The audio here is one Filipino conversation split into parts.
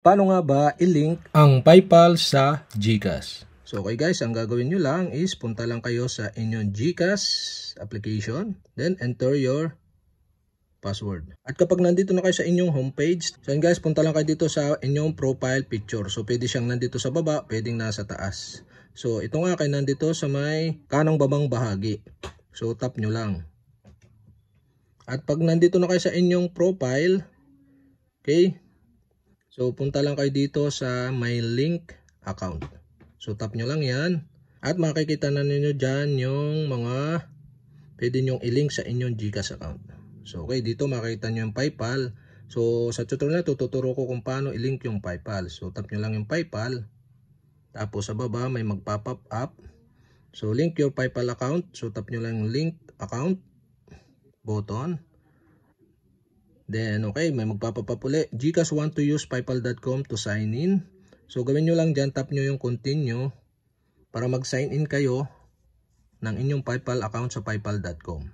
Paano nga ba i-link ang PayPal sa GCash? So okay guys, ang gagawin nyo lang is punta lang kayo sa inyong GCash application. Then enter your password. At kapag nandito na kayo sa inyong homepage, so guys, punta lang kayo dito sa inyong profile picture. So pwede siyang nandito sa baba, pwedeng nasa taas. So ito nga kayo nandito sa may kanang babang bahagi. So tap nyo lang. At pag nandito na kayo sa inyong profile, okay, So, punta lang kayo dito sa my link account. So, tap nyo lang yan. At makikita na ninyo diyan yung mga pwede i-link sa inyong Gcash account. So, okay, dito makikita niyo yung PayPal. So, sa tutorial na tututuro ko kung paano i-link yung PayPal. So, tap nyo lang yung PayPal. Tapos, sa baba may magpa-pop up. So, link your PayPal account. So, tap nyo lang yung link account button. Then, okay, may magpapapapuli. Gcash want to use paypal.com to sign in. So, gawin nyo lang dyan, tap nyo yung continue para mag-sign in kayo ng inyong PayPal account sa paypal.com.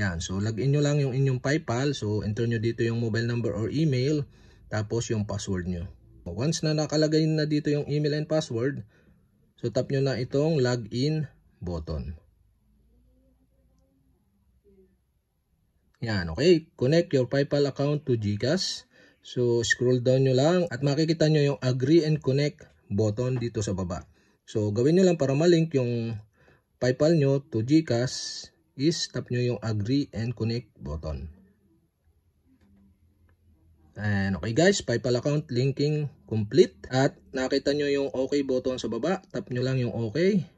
Yan, so login nyo lang yung inyong PayPal. So, enter nyo dito yung mobile number or email, tapos yung password nyo. Once na nakalagay na dito yung email and password, so tap nyo na itong login button. Yan, okay. Connect your PayPal account to GCash. So, scroll down nyo lang at makikita nyo yung agree and connect button dito sa baba. So, gawin nyo lang para malink yung PayPal nyo to GCash is tap nyo yung agree and connect button. And okay guys, PayPal account linking complete at nakita nyo yung okay button sa baba, tap nyo lang yung okay.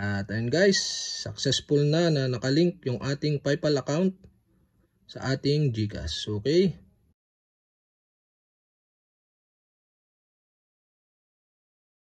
At ayun guys, successful na na nakalink yung ating PayPal account sa ating GCash. Okay?